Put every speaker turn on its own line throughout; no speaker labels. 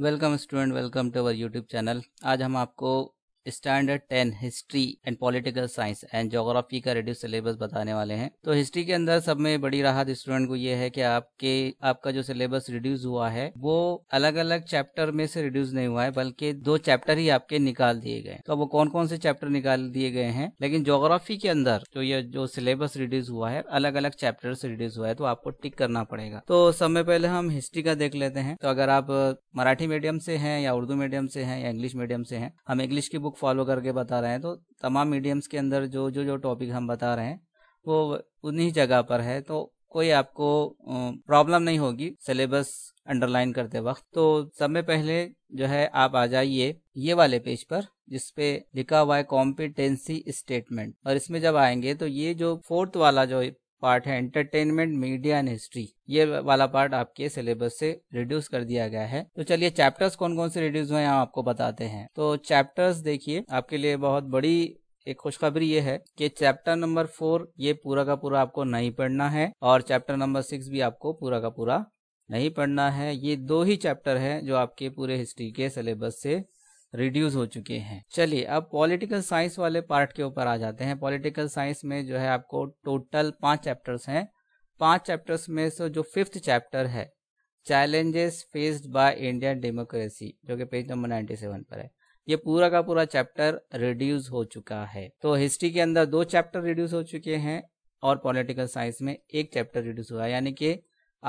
Welcome student welcome to our YouTube channel आज हम आपको standard ten history and political science and geography का reduced syllabus बताने वाले हैं तो हिस्ट्री के अंदर सब में बड़ी राहत स्टूडेंट को यह है कि आपके आपका जो सिलेबस रिड्यूस हुआ है वो अलग अलग चैप्टर में से रिड्यूस नहीं हुआ है बल्कि दो चैप्टर ही आपके निकाल दिए गए तो वो कौन कौन से चैप्टर निकाल दिए गए हैं लेकिन जोग्राफी के अंदर जो ये जो सिलेबस रिड्यूस हुआ है अलग अलग चैप्टर से रिड्यूस हुआ है तो आपको टिक करना पड़ेगा तो सबसे पहले हम हिस्ट्री का देख लेते हैं तो अगर आप मराठी मीडियम से हैं या उर्दू मीडियम से हैं या इंग्लिश मीडियम से हैं हम इंग्लिश की बुक बुक फॉलो करके बता रहे हैं तो तमाम मीडियम्स के अंदर जो जो जो टॉपिक हम बता रहे हैं वो उन्हीं जगह पर है तो कोई आपको प्रॉब्लम नहीं होगी सिलेबस अंडरलाइन करते वक्त तो सब में पहले जो है आप आ जाइए ये वाले पेज पर जिसपे लिखा हुआ है कॉम्पिटेंसी स्टेटमेंट और इसमें जब आएंगे तो ये जो फोर्थ वाला जो पार्ट है एंटरटेनमेंट मीडिया एंड हिस्ट्री ये वाला पार्ट आपके सिलेबस से रिड्यूस कर दिया गया है तो चलिए चैप्टर्स कौन कौन से रिड्यूस हुए हैं आपको बताते हैं तो चैप्टर्स देखिए आपके लिए बहुत बड़ी एक खुशखबरी ये है कि चैप्टर नंबर फोर ये पूरा का पूरा आपको नहीं पढ़ना है और चैप्टर नंबर सिक्स भी आपको पूरा का पूरा नहीं पढ़ना है ये दो ही चैप्टर हैं जो आपके पूरे हिस्ट्री के सिलेबस से रिड्यूस हो चुके हैं चलिए अब पॉलिटिकल साइंस वाले पार्ट के ऊपर आ जाते हैं पॉलिटिकल साइंस में जो है आपको टोटल पांच चैप्टर्स हैं पांच चैप्टर्स में से जो फिफ्थ चैप्टर है challenges faced by Indian democracy जो कि पेज नंबर सेवन पर है ये पूरा का पूरा चैप्टर रिड्यूस हो चुका है तो हिस्ट्री के अंदर दो चैप्टर रिड्यूस हो चुके हैं और पॉलिटिकल साइंस में एक चैप्टर रिड्यूस हुआ यानी कि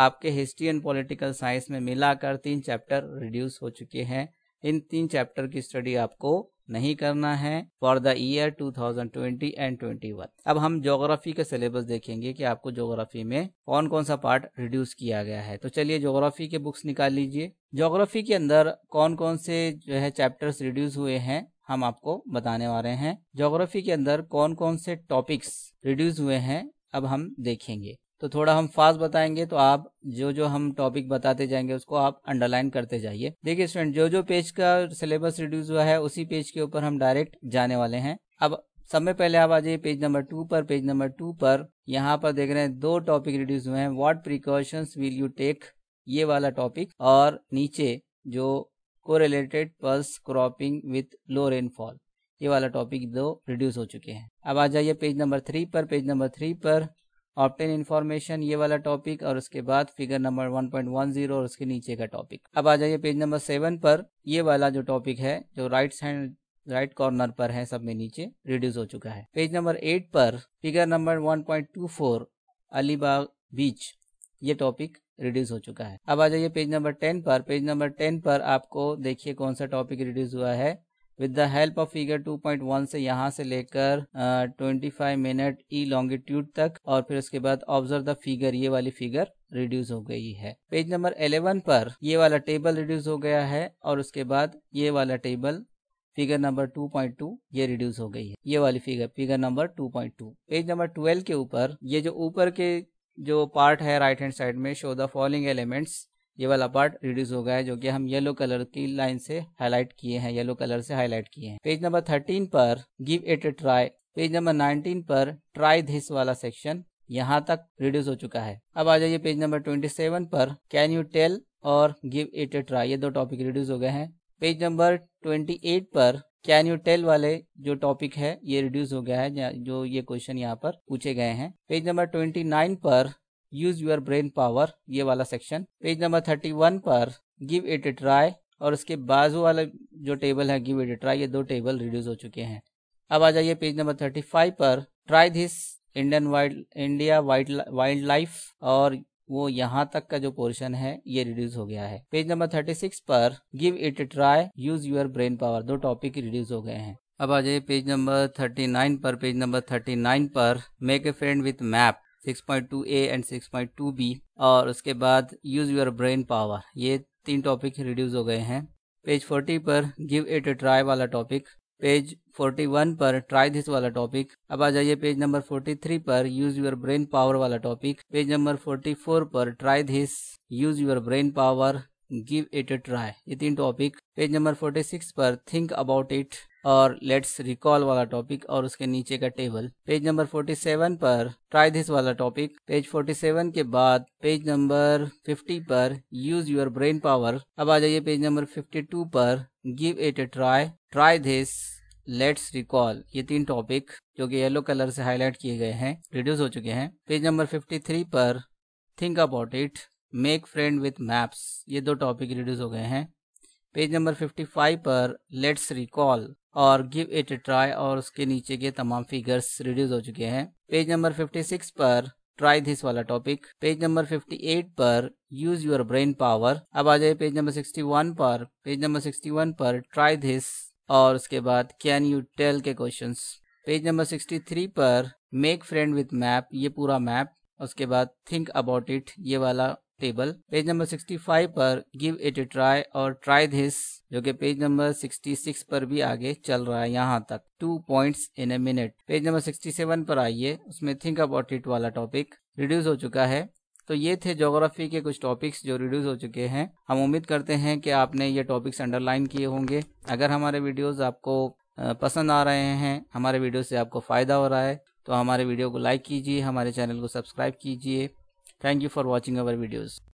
आपके हिस्ट्री एंड पॉलिटिकल साइंस में मिलाकर तीन चैप्टर रिड्यूस हो चुके हैं इन तीन चैप्टर की स्टडी आपको नहीं करना है फॉर द ईयर 2020 एंड 21। अब हम ज्योग्राफी का सिलेबस देखेंगे कि आपको ज्योग्राफी में कौन कौन सा पार्ट रिड्यूस किया गया है तो चलिए ज्योग्राफी के बुक्स निकाल लीजिए ज्योग्राफी के अंदर कौन कौन से जो है चैप्टर्स रिड्यूस हुए हैं हम आपको बताने वाले हैं ज्योग्राफी के अंदर कौन कौन से टॉपिक्स रिड्यूस हुए हैं अब हम देखेंगे तो थोड़ा हम फास्ट बताएंगे तो आप जो जो हम टॉपिक बताते जाएंगे उसको आप अंडरलाइन करते जाइए देखिए स्टूडेंट जो जो पेज का सिलेबस रिड्यूस हुआ है उसी पेज के ऊपर हम डायरेक्ट जाने वाले हैं अब सब पहले आप आ जाइए पेज नंबर टू पर पेज नंबर टू पर यहाँ पर देख रहे हैं दो टॉपिक रिड्यूस हुए हैं what precautions will you take ये वाला टॉपिक और नीचे जो correlated pulse cropping with low rainfall ये वाला टॉपिक दो रिड्यूस हो चुके हैं अब आ जाइए पेज नंबर थ्री पर पेज नंबर थ्री पर ऑप्टेन इन्फॉर्मेशन ये वाला टॉपिक और उसके बाद फिगर नंबर 1.10 और उसके नीचे का टॉपिक अब आ जाइए पेज नंबर सेवन पर ये वाला जो टॉपिक है जो राइट हैंड राइट कॉर्नर पर है सब में नीचे रिड्यूस हो चुका है पेज नंबर एट पर फिगर नंबर 1.24 अलीबाग बीच ये टॉपिक रिड्यूस हो चुका है अब आ जाइए पेज नंबर टेन पर पेज नंबर टेन पर आपको देखिए कौन सा टॉपिक रिड्यूस हुआ है with the help of figure 2.1 से यहाँ से लेकर twenty five minute E longitude तक और फिर उसके बाद ऑब्जर्व द फिगर ये वाली फिगर रिड्यूस हो गई है पेज नंबर 11 पर ये वाला टेबल रिड्यूस हो गया है और उसके बाद ये वाला टेबल फिगर नंबर 2.2 ये रिड्यूस हो गई है ये वाली figure figure number 2.2 page number 12 के ऊपर ये जो ऊपर के जो पार्ट है राइट हैंड साइड में शो द फॉलोइंग एलिमेंट्स ये वाला पार्ट रिड्यूस हो गया है जो कि हम येलो कलर की लाइन से हाईलाइट किए हैं येलो कलर से हाईलाइट किए हैं पेज नंबर थर्टीन पर give it a try page number nineteen पर ट्राई धिस वाला सेक्शन यहाँ तक रिड्यूस हो चुका है अब आ जाइए पेज नंबर ट्वेंटी सेवन पर कैन यू टेल और गिव इट ए ट्राई ये दो टॉपिक रिड्यूस हो गए हैं पेज नंबर ट्वेंटी एट पर कैन यू टेल वाले जो टॉपिक है ये रिड्यूस हो गया है जो ये क्वेश्चन यहाँ पर पूछे गए हैं पेज नंबर ट्वेंटी नाइन पर यूज यूर ब्रेन पावर ये वाला section page number thirty one पर गिव इट ए ट्राई और उसके बाजू वाला जो टेबल है गिव इट ए ट्राई ये दो टेबल रिड्यूस हो चुके हैं अब आ जाइए पेज नंबर थर्टी फाइव पर try this Indian wild India wildlife और वो यहाँ तक का जो पोर्शन है ये रिड्यूस हो गया है पेज नंबर थर्टी सिक्स पर give it try use your brain power दो टॉपिक रिड्यूस हो गए हैं अब आ जाइए पेज नंबर थर्टी नाइन पर पेज नंबर थर्टी नाइन पर make a friend with map 6.2 A and 6.2 B और उसके बाद यूज़ योर ब्रेन पावर ये तीन टॉपिक रिड्यूस हो गए हैं पेज 40 पर गिव इट ए ट्राई वाला टॉपिक पेज 41 पर ट्राई दिस वाला टॉपिक अब आ जाइए पेज नंबर 43 पर यूज योर ब्रेन पावर वाला टॉपिक पेज नंबर 44 पर try this use your brain power give it a try ये तीन टॉपिक पेज नंबर 46 पर थिंक अबाउट इट और लेट्स रिकॉल वाला टॉपिक और उसके नीचे का टेबल पेज नंबर 47 पर ट्राई दिस वाला टॉपिक पेज 47 के बाद पेज नंबर 50 पर यूज योर ब्रेन पावर अब आ जाइए पेज नंबर 52 पर give it a try try this let's recall ये तीन टॉपिक जो कि येलो कलर से हाईलाइट किए गए हैं रिड्यूस हो चुके हैं पेज नंबर 53 पर think about it make friend with maps ये दो टॉपिक रिड्यूस हो गए हैं पेज नंबर 55 पर लेट्स रिकॉल और गिव इट ए ट्राई और उसके नीचे के तमाम फिगर्स रिड्यूस हो चुके हैं पेज नंबर 56 पर ट्राई दिस वाला टॉपिक पेज नंबर 58 पर यूज योर ब्रेन पावर अब आ जाए पेज नंबर 61 पर पेज नंबर 61 पर ट्राई दिस और उसके बाद कैन यू टेल के क्वेश्चन पेज नंबर 63 पर मेक फ्रेंड विथ मैप ये पूरा मैप उसके बाद थिंक अबाउट इट ये वाला टेबल पेज नंबर 65 पर गिव इट ए ट्राई और ट्राई दिस जो कि पेज नंबर 66 पर भी आगे चल रहा है यहाँ तक two points in a minute page number 67 पर आइए उसमें थिंक अबाउट इट वाला टॉपिक रिड्यूस हो चुका है तो ये थे जोग्राफी के कुछ टॉपिक्स जो रिड्यूस हो चुके हैं हम उम्मीद करते हैं कि आपने ये टॉपिक्स अंडरलाइन किए होंगे अगर हमारे वीडियोस आपको पसंद आ रहे हैं हमारे वीडियो से आपको फ़ायदा हो रहा है तो हमारे वीडियो को लाइक कीजिए हमारे चैनल को सब्सक्राइब कीजिए Thank you for watching our videos.